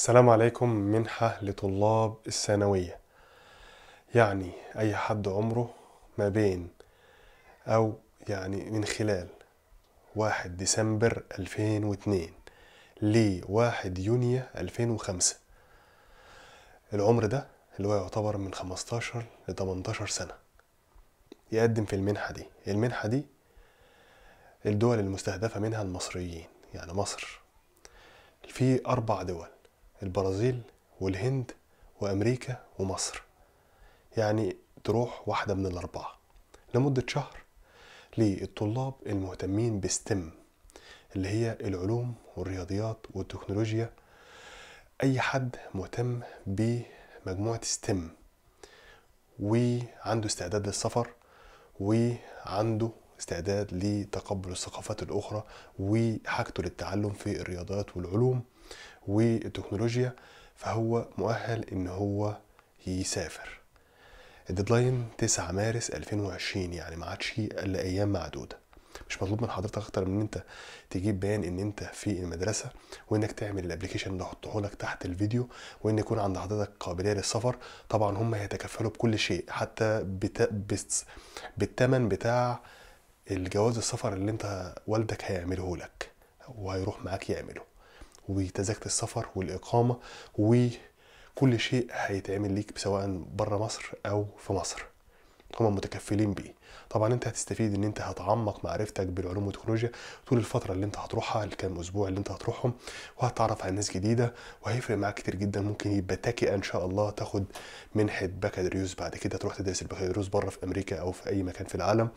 السلام عليكم منحة لطلاب الثانوية يعني أي حد عمره ما بين أو يعني من خلال واحد ديسمبر 2002 لواحد يونيو 2005 العمر ده اللي هو يعتبر من 15 ل 18 سنة يقدم في المنحة دي المنحة دي الدول المستهدفة منها المصريين يعني مصر في أربع دول البرازيل والهند وامريكا ومصر يعني تروح واحده من الاربعه لمده شهر للطلاب المهتمين بستم اللي هي العلوم والرياضيات والتكنولوجيا اي حد مهتم بمجموعه ستم وعنده استعداد للسفر وعنده استعداد لتقبل الثقافات الاخرى وحاجته للتعلم في الرياضيات والعلوم والتكنولوجيا فهو مؤهل ان هو يسافر الديدلاين 9 مارس 2020 يعني ما عادش الا ايام معدوده مش مطلوب من حضرتك اكتر من ان انت تجيب بيان ان انت في المدرسه وانك تعمل الابلكيشن اللي هحطه لك تحت الفيديو وان يكون عند حضرتك قابليه للسفر طبعا هم هيتكفلوا بكل شيء حتى بتا... بس... بتاع الجواز السفر اللي انت والدك هيعمله لك وهيروح معاك يعمله وتذاكره السفر والاقامه وكل شيء هيتعمل ليك سواء بره مصر او في مصر هما متكفلين بيه طبعا انت هتستفيد ان انت هتعمق معرفتك بالعلوم والتكنولوجيا طول الفتره اللي انت هتروحها الكام اسبوع اللي انت هتروحهم وهتتعرف على ناس جديده وهيفرق معاك كتير جدا ممكن يبقى تكئه ان شاء الله تاخد منحه بكالوريوس بعد كده تروح تدرس البكالوريوس بره في امريكا او في اي مكان في العالم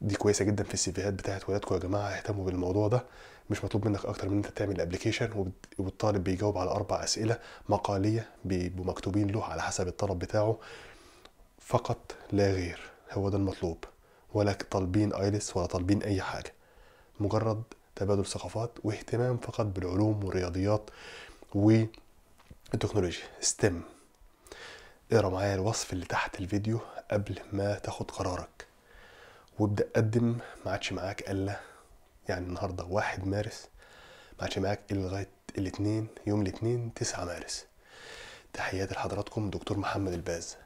دي كويسه جدا في السيفيهات بتاعت ولادكم يا جماعه اهتموا بالموضوع ده مش مطلوب منك اكتر من انت تعمل ابلكيشن والطالب بيجاوب على اربع اسئله مقاليه بيبقوا مكتوبين له على حسب الطلب بتاعه فقط لا غير هو ده المطلوب ولا طالبين ايلس ولا طالبين اي حاجه مجرد تبادل ثقافات واهتمام فقط بالعلوم والرياضيات والتكنولوجيا ستيم اقرا معايا الوصف اللي تحت الفيديو قبل ما تاخد قرارك وابدا قدم ما عادش معاك الا يعني النهارده 1 مارس ما عادش معاك الا لغايه الاثنين يوم الاثنين 9 مارس تحياتي لحضراتكم دكتور محمد الباز